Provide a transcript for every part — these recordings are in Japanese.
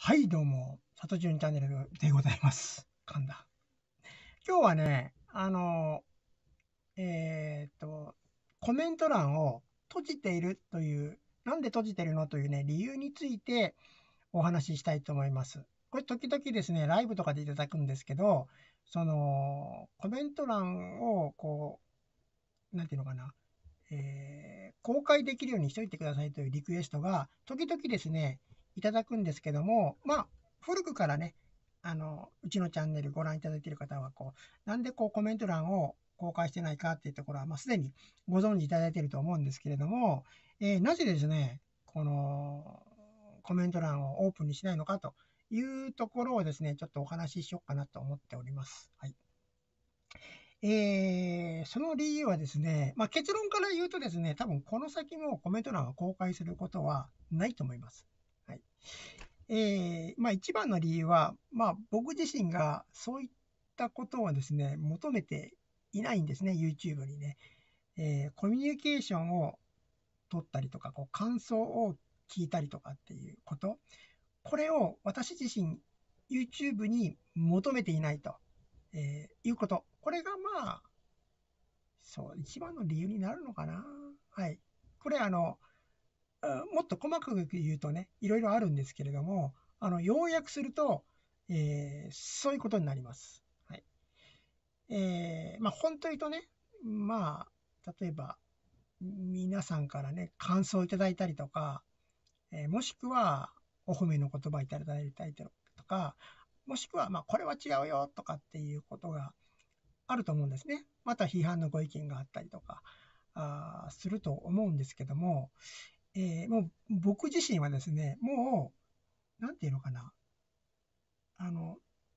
はい、どうも、里とチャンネルでございます。んだ。今日はね、あの、えー、っと、コメント欄を閉じているという、なんで閉じてるのというね、理由についてお話ししたいと思います。これ、時々ですね、ライブとかでいただくんですけど、その、コメント欄を、こう、なんていうのかな、えー、公開できるようにしといてくださいというリクエストが、時々ですね、いただくんですけども、まあ、古くからね、あの、うちのチャンネルご覧いただいている方は、こう、なんでこうコメント欄を公開してないかっていうところは、まあ、にご存知いただいていると思うんですけれども、えー、なぜですね、この、コメント欄をオープンにしないのかというところをですね、ちょっとお話ししようかなと思っております。はい。えー、その理由はですね、まあ、結論から言うとですね、多分この先もコメント欄は公開することはないと思います。えー、まあ一番の理由は、まあ僕自身がそういったことをですね、求めていないんですね、YouTube にね。えー、コミュニケーションを取ったりとか、こう感想を聞いたりとかっていうこと。これを私自身 YouTube に求めていないと、えー、いうこと。これがまあ、そう、一番の理由になるのかな。はい。これあの、もっと細かく言うとね、いろいろあるんですけれども、あの、要約すると、えー、そういうことになります。はい。えー、まあ、本当にとね、まあ、例えば、皆さんからね、感想をいただいたりとか、えー、もしくは、お褒めの言葉いただいたりとか、もしくは、まあ、これは違うよとかっていうことがあると思うんですね。また批判のご意見があったりとか、あすると思うんですけども、えー、もう僕自身はですね、もう、なんていうのかな。あの、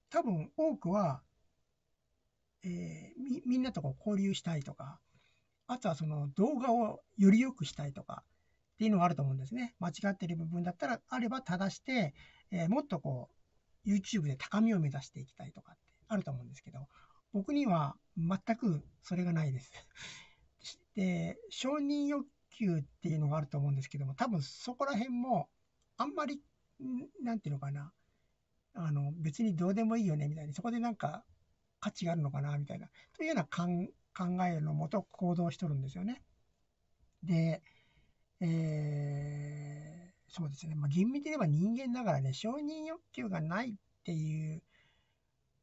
多分多くは、えー、みみんなとこう交流したいとか、あとはその動画をより良くしたいとかっていうのがあると思うんですね。間違ってる部分だったらあれば正して、えー、もっとこう YouTube で高みを目指していきたいとかってあると思うんですけど、僕には全くそれがないです。で、承認欲球っていうのがあると思うんですけども、多分そこら辺も、あんまり、なんていうのかな、あの、別にどうでもいいよね、みたいに、そこでなんか価値があるのかな、みたいな、というような考えのもと行動しとるんですよね。で、えー、そうですね、まあ、厳密に言えば人間だからね、承認欲求がないっていう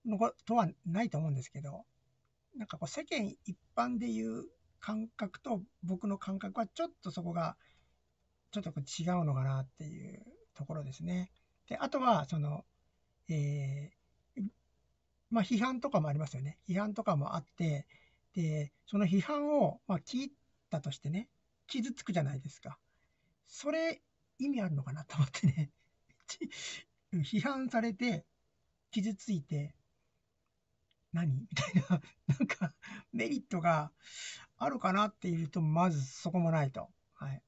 のことはないと思うんですけど、なんかこう世間一般で言う感覚と僕の感覚はちょっとそこが、ちょっと違うのかなっていうところですね。で、あとは、その、えー、まあ、批判とかもありますよね。批判とかもあって、で、その批判を、まあ、聞いたとしてね、傷つくじゃないですか。それ、意味あるのかなと思ってね。批判されて、傷ついて、何 みたいな、なんか、メリットがあるかなっていうと、まずそこもないと。はい。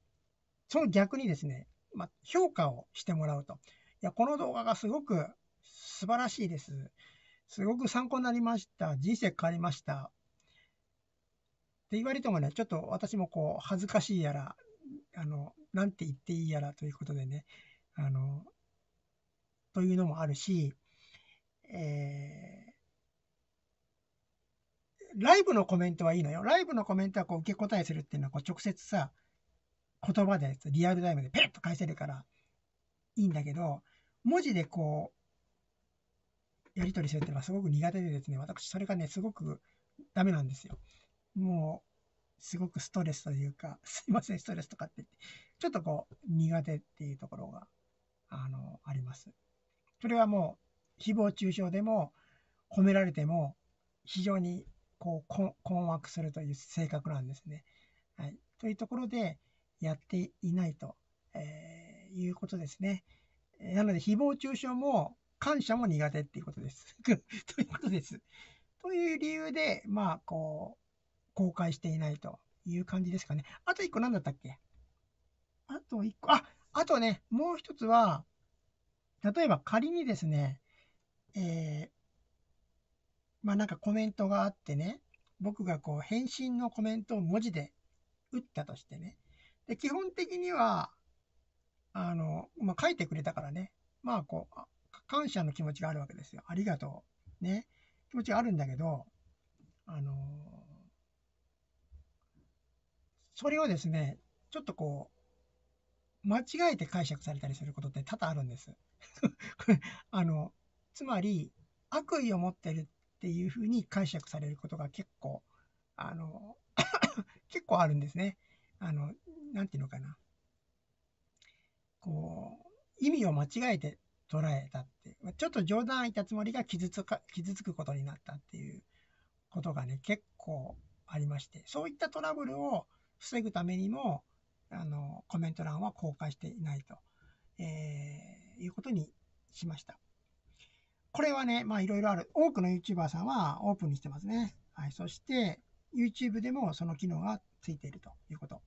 その逆にですね、まあ、評価をしてもらうと。いや、この動画がすごく素晴らしいです。すごく参考になりました。人生変わりました。って言われてもね、ちょっと私もこう、恥ずかしいやら、あの、なんて言っていいやらということでね、あの、というのもあるし、えーライブのコメントはいいのよ。ライブのコメントはこう受け答えするっていうのはこう直接さ、言葉でリアルタイムでペッと返せるからいいんだけど、文字でこう、やり取りするっていうのはすごく苦手でですね、私それがね、すごくダメなんですよ。もう、すごくストレスというか、すいません、ストレスとかってって、ちょっとこう、苦手っていうところが、あの、あります。それはもう、誹謗中傷でも、褒められても、非常にこう困惑するという性格なんですね。はい、というところでやっていないと、えー、いうことですね。なので誹謗中傷も感謝も苦手っていうことです。ということです。という理由で、まあ、こう、公開していないという感じですかね。あと1個何だったっけあと1個、あ、あとね、もう1つは、例えば仮にですね、えー、まあなんかコメントがあってね、僕がこう返信のコメントを文字で打ったとしてね。で、基本的には、あの、まあ、書いてくれたからね、まあこう、感謝の気持ちがあるわけですよ。ありがとう。ね。気持ちがあるんだけど、あのー、それをですね、ちょっとこう、間違えて解釈されたりすることって多々あるんです。あの、つまり、悪意を持ってるっていうふうに解釈されることが結構、あの、結構あるんですね。あの、なんていうのかな。こう、意味を間違えて捉えたって、ちょっと冗談言ったつもりが傷つか傷つくことになったっていうことがね、結構ありまして、そういったトラブルを防ぐためにも、あの、コメント欄は公開していないと、えー、いうことにしました。これはね、まあいろいろある。多くの YouTuber さんはオープンにしてますね。はい。そして、YouTube でもその機能がついているということ。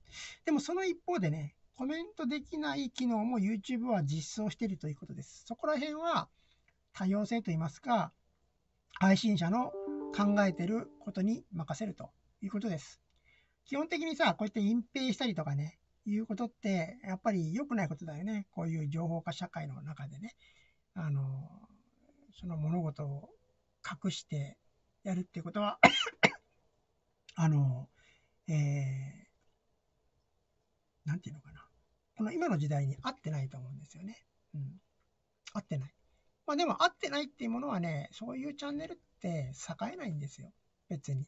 でもその一方でね、コメントできない機能も YouTube は実装しているということです。そこら辺は多様性といいますか、配信者の考えてることに任せるということです。基本的にさ、こうやって隠蔽したりとかね、いうことって、やっぱり良くないことだよね。こういう情報化社会の中でね。あの、その物事を隠してやるっていうことは あの、えー、なんていうのかな。この今の時代に合ってないと思うんですよね。うん。合ってない。まあでも合ってないっていうものはね、そういうチャンネルって栄えないんですよ。別に。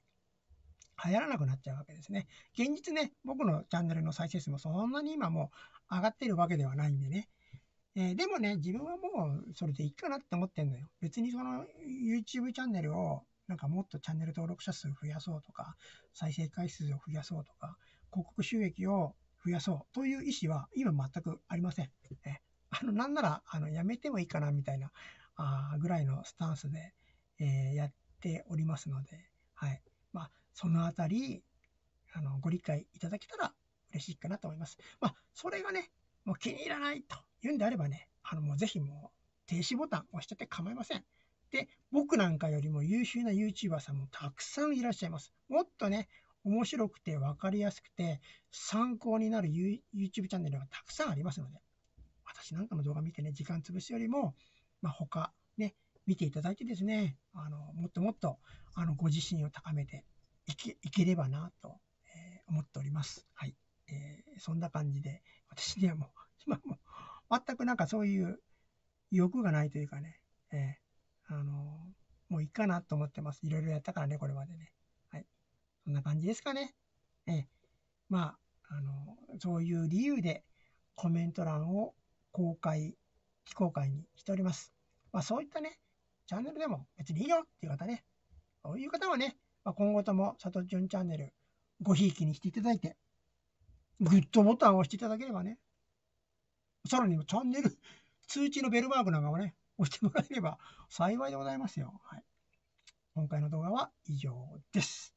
流行らなくなっちゃうわけですね。現実ね、僕のチャンネルの再生数もそんなに今も上がってるわけではないんでね、えー、でもね、自分はもうそれでいいかなって思ってんのよ。別にその YouTube チャンネルをなんかもっとチャンネル登録者数増やそうとか、再生回数を増やそうとか、広告収益を増やそうという意思は今全くありません。えあの、なんなら、あの、やめてもいいかなみたいな、あぐらいのスタンスで、えー、やっておりますので、はい。まあ、そのあたり、あの、ご理解いただけたら嬉しいかなと思います。まあ、それがね、もう気に入らないと言うんであればね、あのもうぜひもう停止ボタン押しちゃって構いません。で、僕なんかよりも優秀な YouTuber さんもたくさんいらっしゃいます。もっとね、面白くて分かりやすくて参考になる YouTube チャンネルがたくさんありますので、私なんかの動画見てね、時間潰すよりも、まあ、他、ね、見ていただいてですね、あのもっともっとあのご自身を高めていけいければなと、え思っております。はい。えー、そんな感じで、私にはもう、今も全くなんかそういう欲がないというかね、えー、あのー、もういいかなと思ってます。いろいろやったからね、これまでね。はい。そんな感じですかね。えー、まあ、あのー、そういう理由でコメント欄を公開、非公開にしております。まあ、そういったね、チャンネルでも別にいいよっていう方ね、そういう方はね、まあ、今後とも、さとじゅんチャンネル、ごひいきにしていただいて、グッドボタンを押していただければね、さらにチャンネル、通知のベルマークなんかもね、押してもらえれば幸いでございますよ。はい。今回の動画は以上です。